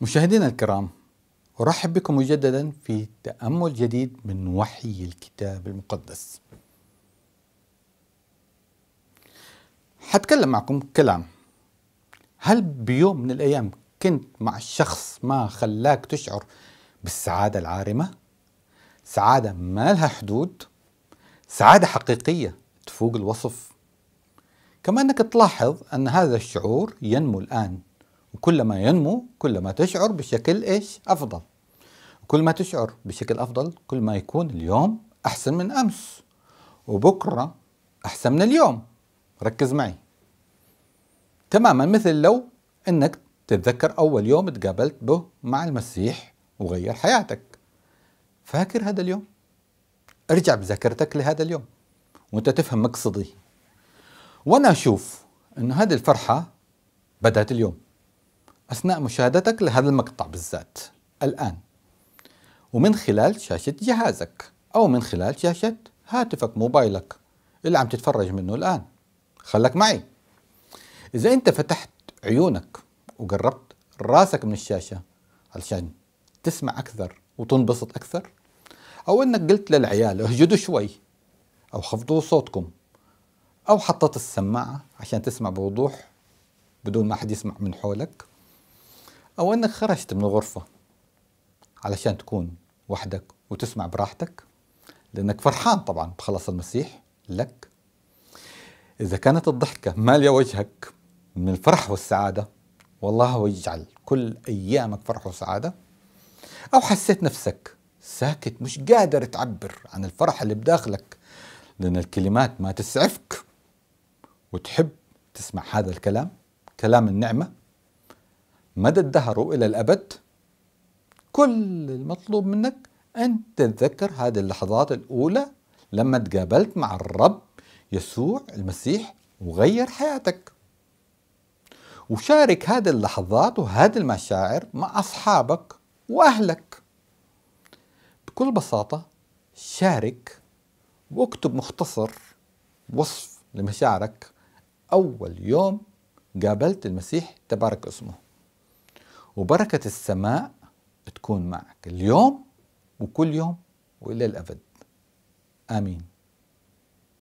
مشاهدينا الكرام ارحب بكم مجددا في تامل جديد من وحي الكتاب المقدس حتكلم معكم كلام هل بيوم من الايام كنت مع شخص ما خلاك تشعر بالسعاده العارمه سعاده ما لها حدود سعاده حقيقيه تفوق الوصف كما انك تلاحظ ان هذا الشعور ينمو الان وكلما ينمو كلما تشعر بشكل ايش افضل كل ما تشعر بشكل افضل كل ما يكون اليوم احسن من امس وبكره احسن من اليوم ركز معي تماما مثل لو انك تتذكر اول يوم تقابلت به مع المسيح وغير حياتك فاكر هذا اليوم ارجع بذاكرتك لهذا اليوم وانت تفهم مقصدي وانا اشوف انه هذه الفرحه بدات اليوم أثناء مشاهدتك لهذا المقطع بالذات الآن ومن خلال شاشة جهازك أو من خلال شاشة هاتفك موبايلك اللي عم تتفرج منه الآن خلك معي إذا أنت فتحت عيونك وقربت راسك من الشاشة علشان تسمع أكثر وتنبسط أكثر أو أنك قلت للعيال اهجدوا شوي أو خفضوا صوتكم أو حطيت السماعة عشان تسمع بوضوح بدون ما حد يسمع من حولك أو أنك خرجت من الغرفة علشان تكون وحدك وتسمع براحتك لأنك فرحان طبعا بخلص المسيح لك إذا كانت الضحكة مالية وجهك من الفرح والسعادة والله يجعل كل أيامك فرح وسعادة أو حسيت نفسك ساكت مش قادر تعبر عن الفرح اللي بداخلك لأن الكلمات ما تسعفك وتحب تسمع هذا الكلام كلام النعمة مدى الدهر إلى الأبد كل المطلوب منك أن تتذكر هذه اللحظات الأولى لما تقابلت مع الرب يسوع المسيح وغير حياتك وشارك هذه اللحظات وهذه المشاعر مع أصحابك وأهلك بكل بساطة شارك واكتب مختصر وصف لمشاعرك أول يوم قابلت المسيح تبارك اسمه وبركة السماء تكون معك اليوم وكل يوم وإلى الأبد آمين